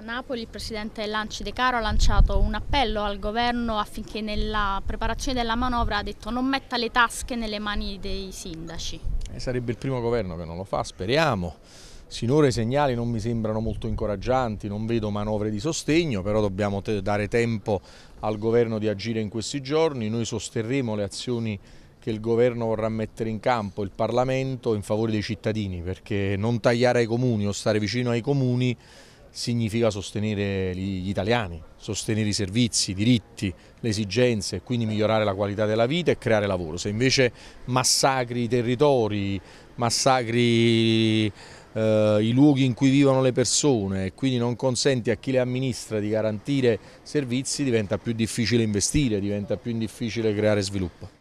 Napoli il presidente Lanci De Caro ha lanciato un appello al governo affinché nella preparazione della manovra ha detto non metta le tasche nelle mani dei sindaci. E sarebbe il primo governo che non lo fa, speriamo. Sinora i segnali non mi sembrano molto incoraggianti, non vedo manovre di sostegno, però dobbiamo dare tempo al governo di agire in questi giorni. Noi sosterremo le azioni che il governo vorrà mettere in campo, il Parlamento, in favore dei cittadini, perché non tagliare ai comuni o stare vicino ai comuni significa sostenere gli italiani, sostenere i servizi, i diritti, le esigenze, quindi migliorare la qualità della vita e creare lavoro. Se invece massacri i territori, massacri eh, i luoghi in cui vivono le persone e quindi non consenti a chi le amministra di garantire servizi, diventa più difficile investire, diventa più difficile creare sviluppo.